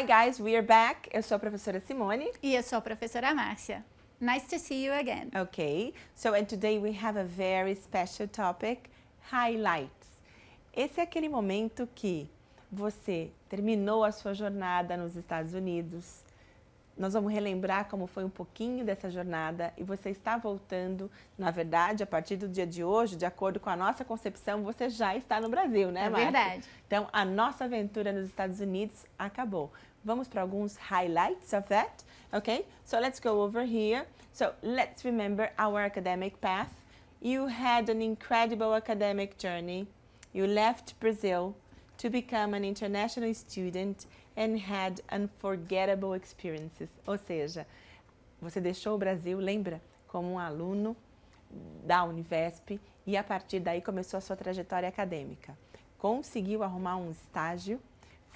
Hi guys, we are back. Eu sou a professora Simone. E eu sou a professora Márcia. Nice to see you again. Okay, so and today we have a very special topic, highlights. Esse é aquele momento que você terminou a sua jornada nos Estados Unidos. Nós vamos relembrar como foi um pouquinho dessa jornada e você está voltando. Na verdade, a partir do dia de hoje, de acordo com a nossa concepção, você já está no Brasil, né, é Márcia? É verdade. Então, a nossa aventura nos Estados Unidos acabou. Vamos para alguns highlights of that, okay? So let's go over here. So let's remember our academic path. You had an incredible academic journey. You left Brazil to become an international student and had unforgettable experiences. Ou seja, você deixou o Brasil, lembra, como um aluno da Univesp e a partir daí começou a sua trajetória acadêmica. Conseguiu arrumar um estágio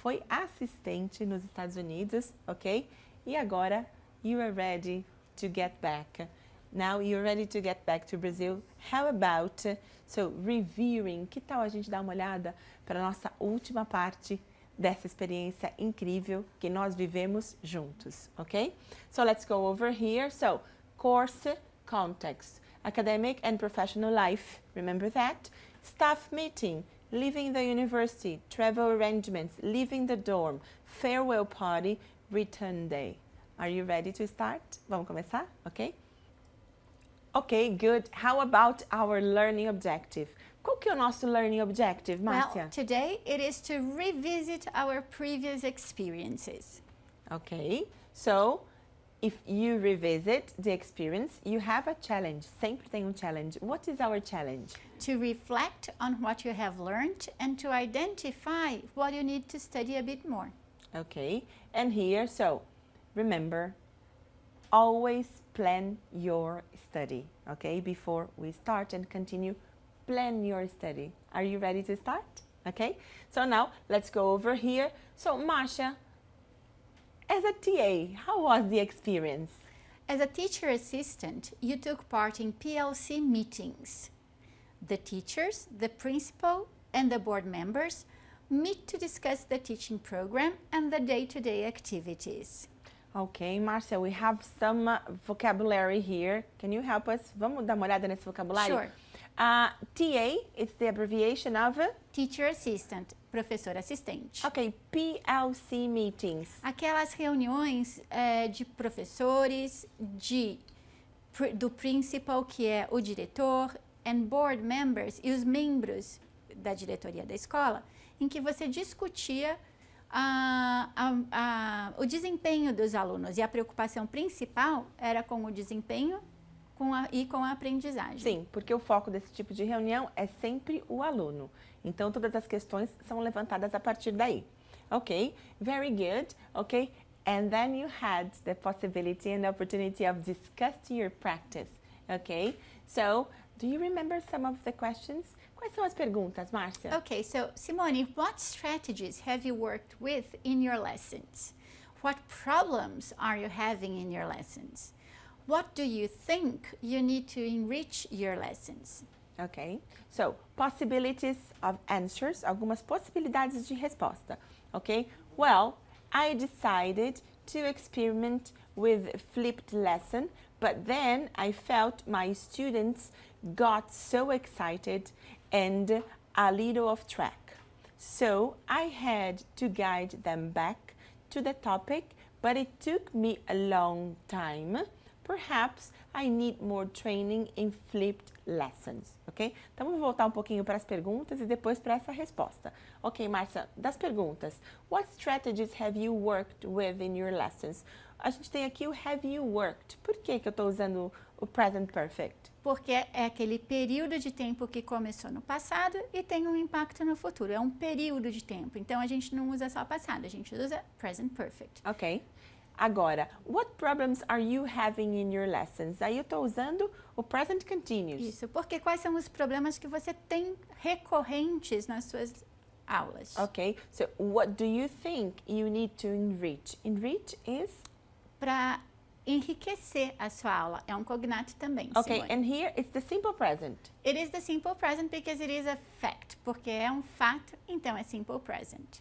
foi assistente nos Estados Unidos, ok? E agora, you are ready to get back. Now you're ready to get back to Brazil. How about so reviewing? Que tal a gente dar uma olhada para a nossa última parte dessa experiência incrível que nós vivemos juntos, ok? So let's go over here. So course context, academic and professional life. Remember that staff meeting. leaving the university, travel arrangements, leaving the dorm, farewell party, return day. Are you ready to start? Vamos começar? Ok? Ok, good. How about our learning objective? Qual que é o nosso learning objective, Márcia? Well, today it is to revisit our previous experiences. Okay, so if you revisit the experience, you have a challenge. Same thing, um challenge. What is our challenge? To reflect on what you have learned and to identify what you need to study a bit more. Okay, and here, so remember, always plan your study, okay? Before we start and continue, plan your study. Are you ready to start? Okay, so now let's go over here. So, Masha, as a TA, how was the experience? As a teacher assistant, you took part in PLC meetings. The teachers, the principal, and the board members meet to discuss the teaching program and the day-to-day activities. Ok, Marcia, we have some uh, vocabulary here. Can you help us? Vamos dar uma olhada nesse vocabulário? Sure. Uh, TA, it's the abbreviation of? Teacher Assistant. professor assistente. Ok, PLC meetings. Aquelas reuniões é, de professores, de do principal, que é o diretor, and board members e os membros da diretoria da escola, em que você discutia a, a, a, o desempenho dos alunos e a preocupação principal era com o desempenho com e com a aprendizagem. Sim, porque o foco desse tipo de reunião é sempre o aluno. Então, todas as questões são levantadas a partir daí. Ok, very good. Ok, and then you had the possibility and opportunity of discussing your practice. ok? so do you remember some of the questions? Quais são as perguntas, Márcia? Ok, so Simone, what strategies have you worked with in your lessons? What problems are you having in your lessons? What do you think you need to enrich your lessons? ok? So, possibilities of answers, algumas possibilidades de resposta, ok? Well, I decided to experiment with flipped lesson, but then I felt my students got so excited and a little off track. So, I had to guide them back to the topic, but it took me a long time Perhaps I need more training in flipped lessons, ok? Então, vamos voltar um pouquinho para as perguntas e depois para essa resposta. Ok, Marcia, das perguntas. What strategies have you worked with in your lessons? A gente tem aqui o have you worked. Por que, que eu estou usando o present perfect? Porque é aquele período de tempo que começou no passado e tem um impacto no futuro. É um período de tempo. Então, a gente não usa só passado, a gente usa present perfect. Ok. Agora, what problems are you having in your lessons? Aí eu estou usando o present continuous. Isso, porque quais são os problemas que você tem recorrentes nas suas aulas? Ok, so what do you think you need to enrich? Enrich is? Para enriquecer a sua aula. É um cognato também. Ok, Simone. and here it's the simple present. It is the simple present because it is a fact. Porque é um fato, então é simple present.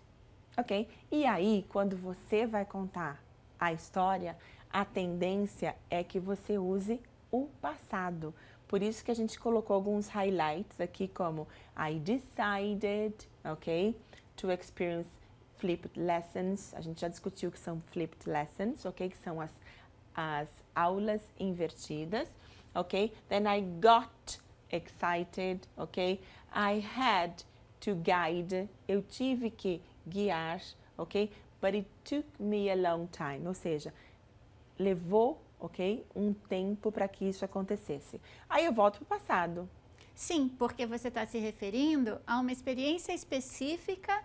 Ok, e aí quando você vai contar a história, a tendência é que você use o passado. Por isso que a gente colocou alguns highlights aqui como I decided, ok? To experience flipped lessons. A gente já discutiu que são flipped lessons, ok? Que são as, as aulas invertidas, ok? Then I got excited, ok? I had to guide. Eu tive que guiar, ok? But it took me a long time. Ou seja, levou, ok? Um tempo para que isso acontecesse. Aí eu volto para o passado. Sim, porque você está se referindo a uma experiência específica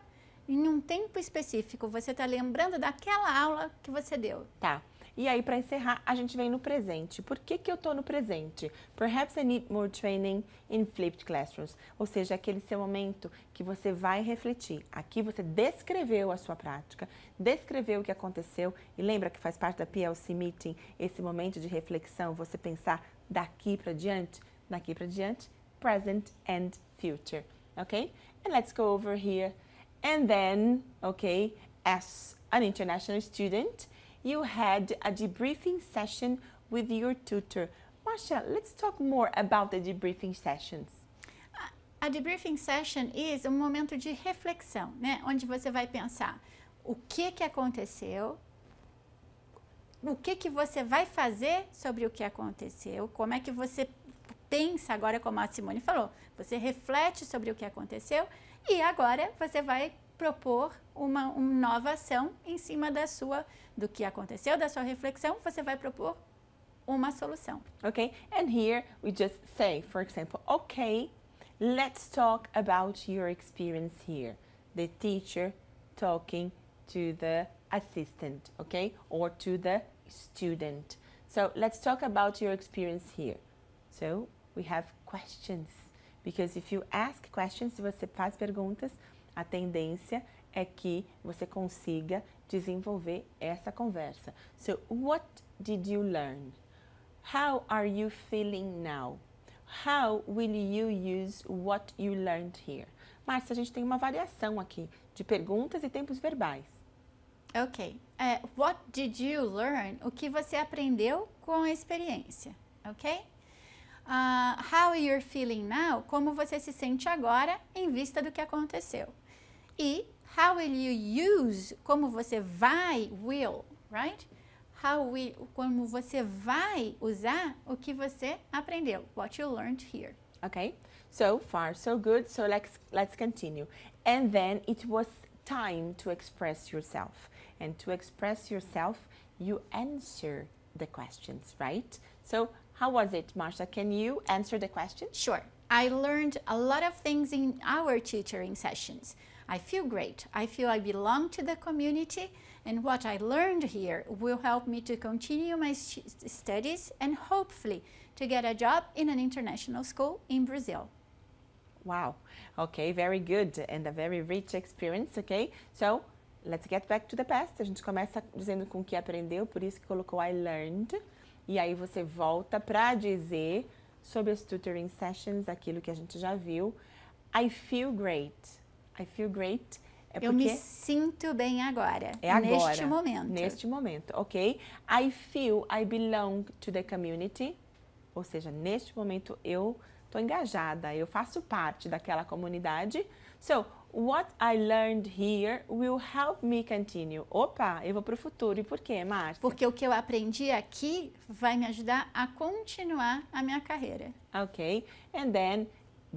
em um tempo específico. Você está lembrando daquela aula que você deu. Tá. E aí, para encerrar, a gente vem no presente. Por que, que eu estou no presente? Perhaps I need more training in flipped classrooms. Ou seja, aquele seu momento que você vai refletir. Aqui você descreveu a sua prática, descreveu o que aconteceu e lembra que faz parte da PLC Meeting esse momento de reflexão, você pensar daqui para diante, daqui para diante, present and future. ok? And let's go over here. And then, ok, as an international student, you had a debriefing session with your tutor. Masha, let's talk more about the debriefing sessions. A debriefing session is um momento de reflexão, né? Onde você vai pensar o que que aconteceu, o que que você vai fazer sobre o que aconteceu, como é que você pensa agora, como a Simone falou, você reflete sobre o que aconteceu e agora você vai propor uma, uma nova ação em cima da sua, do que aconteceu, da sua reflexão, você vai propor uma solução. ok and here we just say, for example, okay, let's talk about your experience here. The teacher talking to the assistant, okay, or to the student. So let's talk about your experience here. So we have questions, because if you ask questions, você faz perguntas, a tendência é que você consiga desenvolver essa conversa. So, what did you learn? How are you feeling now? How will you use what you learned here? Márcia, a gente tem uma variação aqui de perguntas e tempos verbais. Ok. Uh, what did you learn? O que você aprendeu com a experiência, ok? Uh, how you're feeling now? Como você se sente agora em vista do que aconteceu. E how will you use, como você vai, will, right? How will, como você vai usar o que você aprendeu, what you learned here. Okay, so far so good, so let's, let's continue. And then it was time to express yourself. And to express yourself, you answer the questions, right? So how was it, Marsha? Can you answer the question? Sure. I learned a lot of things in our tutoring sessions. I feel great. I feel I belong to the community and what I learned here will help me to continue my studies and hopefully to get a job in an international school in Brazil. Wow. Okay, very good and a very rich experience, okay? So, let's get back to the past. A gente começa dizendo com o que aprendeu, por isso que colocou I learned. E aí você volta para dizer sobre as tutoring sessions, aquilo que a gente já viu. I feel great. I feel great. É eu me sinto bem agora. É agora. Neste momento. Neste momento, ok? I feel I belong to the community. Ou seja, neste momento eu estou engajada, eu faço parte daquela comunidade. So, what I learned here will help me continue. Opa, eu vou para o futuro. E por quê, Márcia? Porque o que eu aprendi aqui vai me ajudar a continuar a minha carreira. Ok. And then,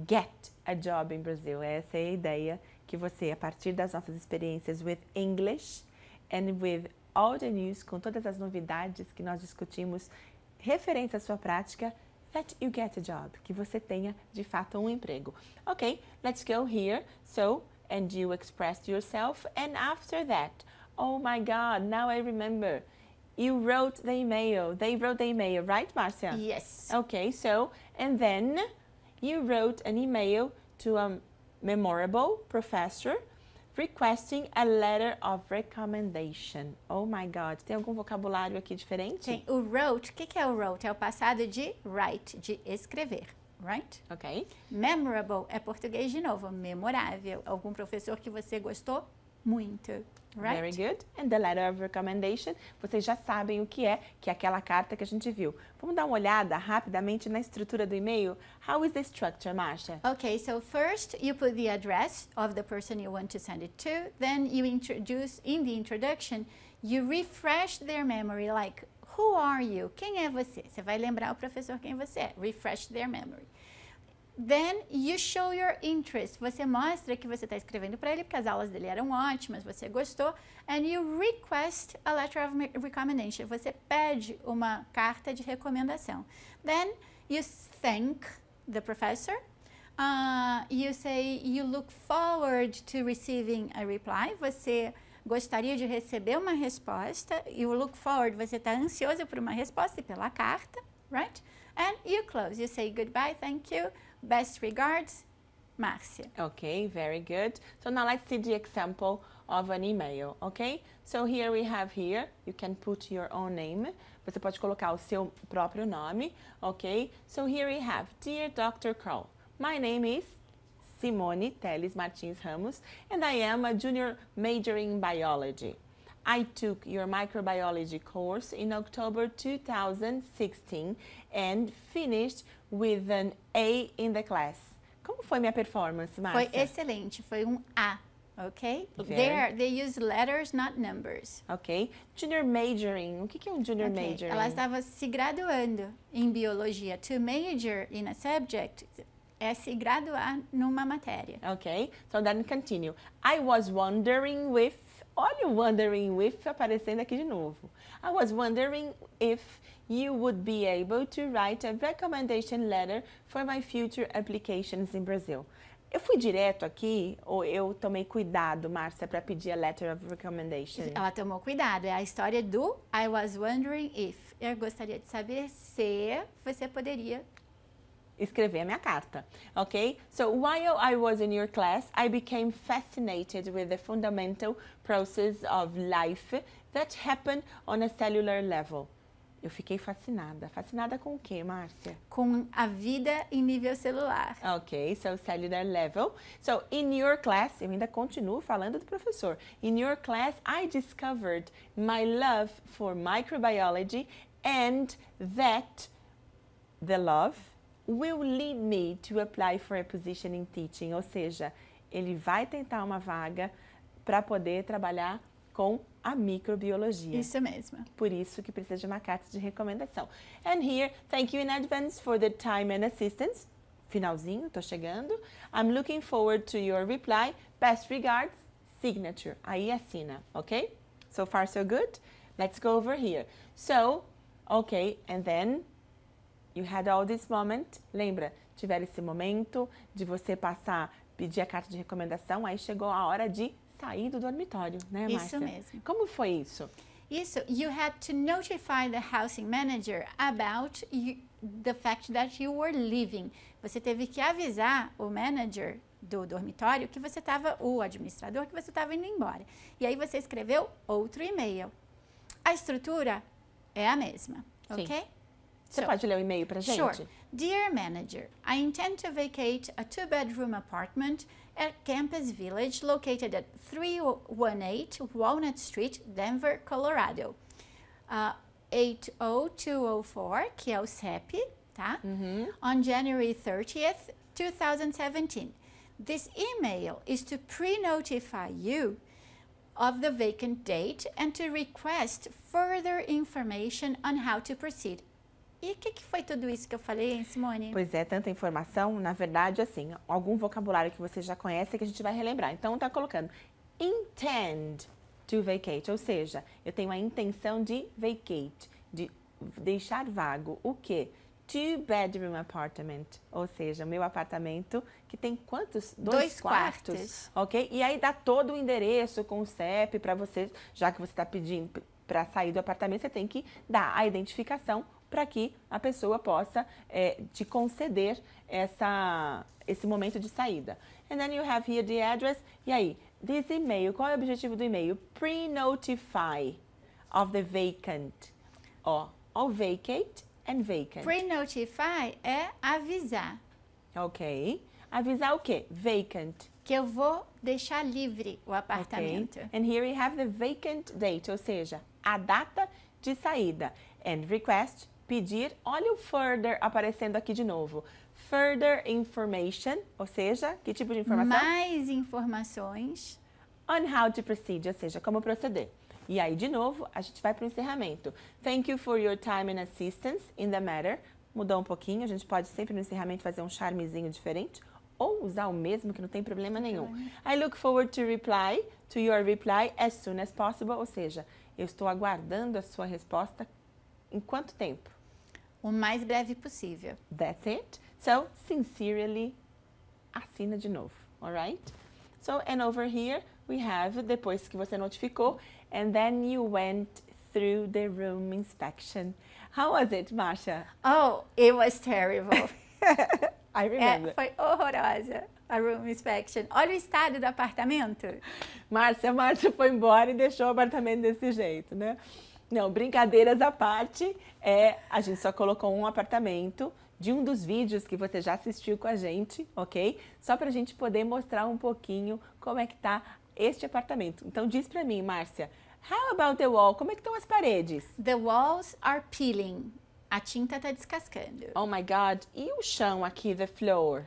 get a job in Brazil. Essa é a ideia que você, a partir das nossas experiências with English and with all the news, com todas as novidades que nós discutimos referentes à sua prática, that you get a job, que você tenha de fato um emprego. Ok, let's go here. So, and you expressed yourself, and after that, oh my God, now I remember. You wrote the email. They wrote the email, right, Marcia? Yes. Okay, so, and then you wrote an email to um, memorable professor requesting a letter of recommendation. Oh my God, tem algum vocabulário aqui diferente? Tem o wrote. O que, que é o wrote? É o passado de write, de escrever. Right? Ok. Memorable é português de novo, memorável. Algum professor que você gostou muito. Right? Very good. And the letter of recommendation, vocês já sabem o que é, que é aquela carta que a gente viu. Vamos dar uma olhada rapidamente na estrutura do e-mail. How is the structure, Marcia? Okay, so first you put the address of the person you want to send it to, then you introduce in the introduction, you refresh their memory like who are you? Quem é você? Você vai lembrar o professor quem você é. Refresh their memory. Then you show your interest. Você mostra que você está escrevendo para ele, porque as aulas dele eram ótimas, você gostou. And you request a letter of recommendation. Você pede uma carta de recomendação. Then you thank the professor. Uh, you say you look forward to receiving a reply. Você gostaria de receber uma resposta. You look forward. Você está ansioso por uma resposta e pela carta, right? And you close. You say goodbye, thank you. Best regards, Márcia. Okay, very good. So now let's see the example of an email, okay? So here we have here, you can put your own name. Você pode colocar o seu próprio nome, okay? So here we have, Dear Dr. Carl, my name is Simone Teles Martins Ramos and I am a junior major in biology. I took your microbiology course in October 2016 and finished with an A in the class. Como foi minha performance, Márcia? Foi excelente, foi um A. Ok? There, they use letters, not numbers. Ok. Junior majoring. O que é um junior okay. majoring? Ela estava se graduando em biologia. To major in a subject é se graduar numa matéria. Ok. So then continue. I was wondering with Olha o wondering if aparecendo aqui de novo. I was wondering if you would be able to write a recommendation letter for my future applications in Brazil. Eu fui direto aqui ou eu tomei cuidado, Márcia, para pedir a letter of recommendation? Ela tomou cuidado. É a história do I was wondering if. Eu gostaria de saber se você poderia escrever a minha carta, ok? So while I was in your class, I became fascinated with the fundamental process of life that happened on a cellular level. Eu fiquei fascinada. Fascinada com o quê, Márcia? Com a vida em nível celular. Ok, so cellular level. So, in your class, eu ainda continuo falando do professor. In your class, I discovered my love for microbiology and that the love will lead me to apply for a position in teaching, ou seja, ele vai tentar uma vaga para poder trabalhar com a microbiologia. Isso mesmo. Por isso que precisa de uma carta de recomendação. And here, thank you in advance for the time and assistance. Finalzinho, tô chegando. I'm looking forward to your reply. Best regards, signature. Aí assina, ok? So far so good. Let's go over here. So, okay, and then You had all this moment. Lembra? Tiveram esse momento de você passar, pedir a carta de recomendação, aí chegou a hora de sair do dormitório, né, Márcia? Isso mesmo. Como foi isso? Isso. You had to notify the housing manager about you, the fact that you were leaving. Você teve que avisar o manager do dormitório que você estava, o administrador, que você estava indo embora. E aí você escreveu outro e-mail. A estrutura é a mesma, Sim. ok? Você so, pode ler o e-mail para gente? Sure. Dear manager, I intend to vacate a two-bedroom apartment at Campus Village located at 318 Walnut Street, Denver, Colorado. Uh, 80204, que é o CEP, tá? On January 30th, 2017. This email is to pre-notify you of the vacant date and to request further information on how to proceed E o que, que, foi tudo isso que eu falei, hein, Simone? Pois é, tanta informação. Na verdade, assim, algum vocabulário que você já conhece que a gente vai relembrar. Então, tá colocando intend to vacate, ou seja, eu tenho a intenção de vacate, de deixar vago o quê? Two bedroom apartment, ou seja, meu apartamento que tem quantos? Dois, Dois quartos, quartos, ok? E aí dá todo o endereço com o CEP para você, já que você está pedindo para sair do apartamento, você tem que dar a identificação, para que a pessoa possa é, te conceder essa, esse momento de saída. And then you have here the address. E aí, this email, qual é o objetivo do e-mail? Pre-notify of the vacant. Ó, oh, vacate and vacant. Pre-notify é avisar. Ok. Avisar o quê? Vacant. Que eu vou deixar livre o apartamento. Okay. And here we have the vacant date, ou seja, a data de saída. And request pedir, olha o further aparecendo aqui de novo. Further information, ou seja, que tipo de informação? Mais informações. On how to proceed, ou seja, como proceder. E aí, de novo, a gente vai para o encerramento. Thank you for your time and assistance in the matter. Mudou um pouquinho, a gente pode sempre no encerramento fazer um charmezinho diferente ou usar o mesmo, que não tem problema nenhum. I look forward to reply, to your reply as soon as possible, ou seja, eu estou aguardando a sua resposta em quanto tempo? o mais breve possível. That's it. So, sincerely, assina de novo, alright? So, and over here we have, depois que você notificou, and then you went through the room inspection. How was it, Marcia? Oh, it was terrible. I é, remember. É, foi horrorosa a room inspection. Olha o estado do apartamento. Márcia, Márcia foi embora e deixou o apartamento desse jeito, né? Não, brincadeiras à parte, é, a gente só colocou um apartamento de um dos vídeos que você já assistiu com a gente, ok? Só para a gente poder mostrar um pouquinho como é que está este apartamento. Então diz para mim, Márcia, how about the wall? Como é que estão as paredes? The walls are peeling. A tinta está descascando. Oh my god, e o chão aqui, the floor?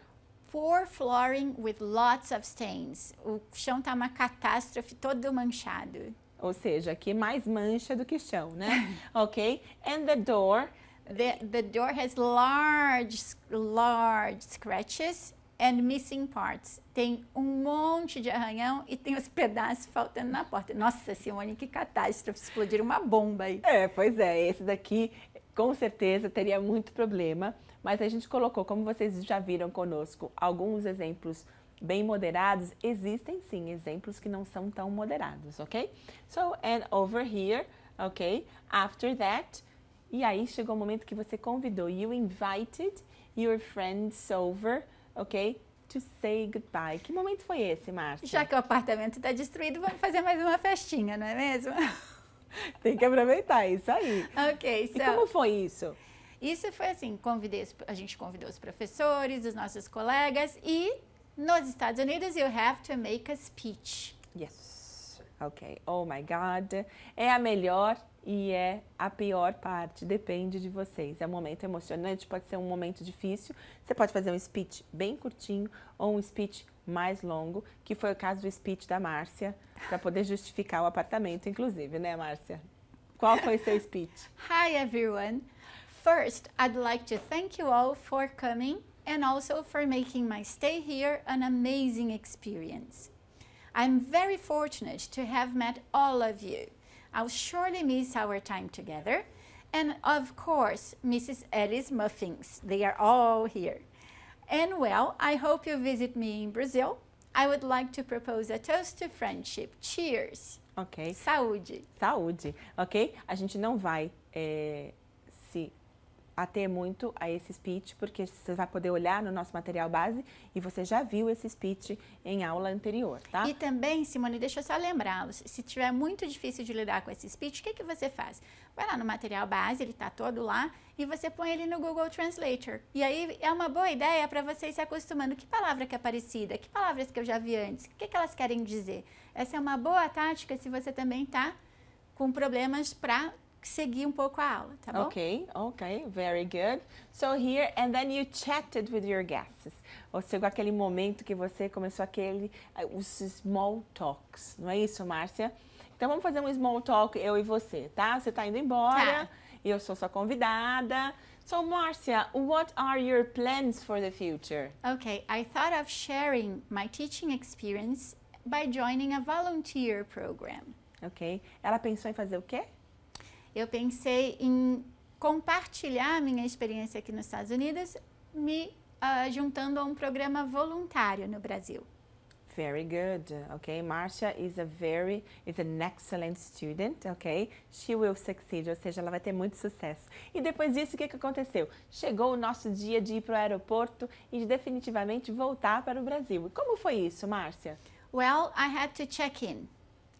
Poor flooring with lots of stains. O chão está uma catástrofe todo manchado ou seja, aqui mais mancha do que chão, né? ok? And the door. The, the door has large, large scratches and missing parts. Tem um monte de arranhão e tem os pedaços faltando na porta. Nossa, Simone, que catástrofe, explodir uma bomba aí. É, pois é, esse daqui com certeza teria muito problema, mas a gente colocou, como vocês já viram conosco, alguns exemplos bem moderados, existem sim exemplos que não são tão moderados, ok? So, and over here, ok? After that, e aí chegou o momento que você convidou, you invited your friends over, ok? to say goodbye. Que momento foi esse, Márcia? Já que o apartamento está destruído, vamos fazer mais uma festinha, não é mesmo? Tem que aproveitar isso aí. Ok, so, E como foi isso? Isso foi assim, convidei, a gente convidou os professores, os nossos colegas e nos Estados Unidos, you have to make a speech. Yes. Ok. Oh my God. É a melhor e é a pior parte, depende de vocês. É um momento emocionante, pode ser um momento difícil. Você pode fazer um speech bem curtinho ou um speech mais longo, que foi o caso do speech da Márcia, para poder justificar o apartamento, inclusive, né, Márcia? Qual foi seu speech? Hi everyone. First, I'd like to thank you all for coming. and also for making my stay here an amazing experience. I'm very fortunate to have met all of you. I'll surely miss our time together. And of course, Mrs. Eddie's muffins, they are all here. And well, I hope you visit me in Brazil. I would like to propose a toast to friendship. Cheers! Ok. Saúde. Saúde, ok? A gente não vai é, eh, se ater muito a esse speech, porque você vai poder olhar no nosso material base e você já viu esse speech em aula anterior, tá? E também, Simone, deixa eu só lembrá-los, se tiver muito difícil de lidar com esse speech, o que, que você faz? Vai lá no material base, ele está todo lá, e você põe ele no Google Translator. E aí é uma boa ideia para você ir se acostumando. Que palavra que é parecida? Que palavras que eu já vi antes? O que, que elas querem dizer? Essa é uma boa tática se você também está com problemas para seguir um pouco a aula, tá bom? Okay, okay, very good. So here and then you chatted with your guests. Ou seja, aquele momento que você começou aquele eh, os small talks, não é isso, Márcia? Então vamos fazer um small talk eu e você, tá? Você tá indo embora tá. e eu sou sua convidada. So Marcia, what are your plans for the future? Okay, I thought of sharing my teaching experience by joining a volunteer program. Okay. Ela pensou em fazer o quê? Eu pensei em compartilhar minha experiência aqui nos Estados Unidos, me uh, juntando a um programa voluntário no Brasil. Very good. Okay, Marcia is a very is an excellent student. Okay, she will succeed. Ou seja, ela vai ter muito sucesso. E depois disso, o que, que aconteceu? Chegou o nosso dia de ir para o aeroporto e de definitivamente voltar para o Brasil. Como foi isso, Márcia? Well, I had to check in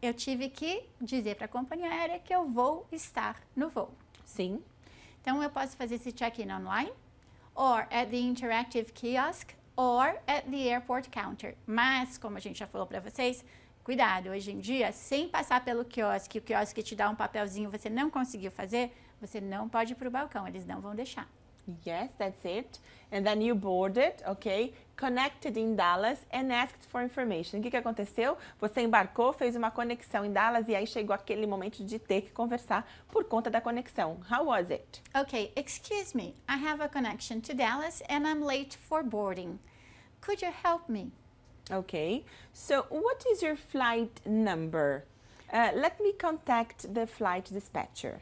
eu tive que dizer para a companhia aérea que eu vou estar no voo. Sim. Então eu posso fazer esse check-in online, or at the interactive kiosk, or at the airport counter. Mas, como a gente já falou para vocês, cuidado, hoje em dia, sem passar pelo quiosque, o quiosque te dá um papelzinho, você não conseguiu fazer, você não pode ir para o balcão, eles não vão deixar. Yes, that's it. And then you board it, okay? connected in Dallas and asked for information. O que, que aconteceu? Você embarcou, fez uma conexão em Dallas e aí chegou aquele momento de ter que conversar por conta da conexão. How was it? Okay, excuse me. I have a connection to Dallas and I'm late for boarding. Could you help me? Okay. So, what is your flight number? Uh, let me contact the flight dispatcher.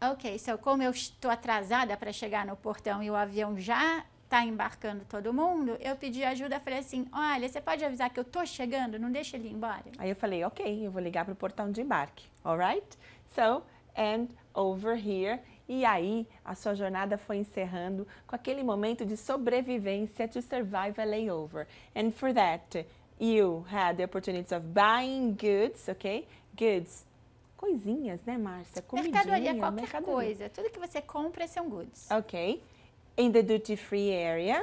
Ok, so como eu estou atrasada para chegar no portão e o avião já tá embarcando todo mundo, eu pedi ajuda, falei assim, olha, você pode avisar que eu tô chegando, não deixa ele ir embora. Aí eu falei, ok, eu vou ligar pro portão de embarque, alright? So, and over here. E aí, a sua jornada foi encerrando com aquele momento de sobrevivência to survive a layover. And for that, you had the opportunity of buying goods, ok? Goods coisinhas, né, Márcia? Comidinha, mercadoria, qualquer mercadoria. coisa. Tudo que você compra são goods. Ok in the duty free area,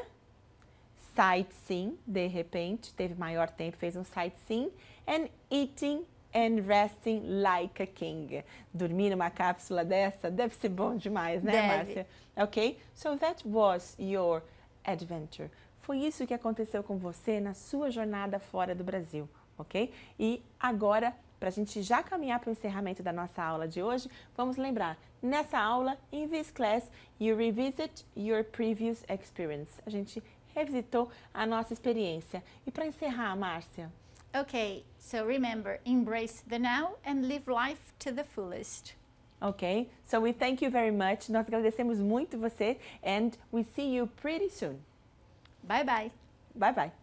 sightseeing, de repente, teve maior tempo, fez um sightseeing, and eating and resting like a king. Dormir numa cápsula dessa deve ser bom demais, né, Márcia? Ok? So that was your adventure. Foi isso que aconteceu com você na sua jornada fora do Brasil, ok? E agora para a gente já caminhar para o encerramento da nossa aula de hoje, vamos lembrar, nessa aula, in this class, you revisit your previous experience. A gente revisitou a nossa experiência. E para encerrar, Márcia? Okay, so remember, embrace the now and live life to the fullest. Okay, so we thank you very much. Nós agradecemos muito você and we see you pretty soon. Bye bye. Bye bye.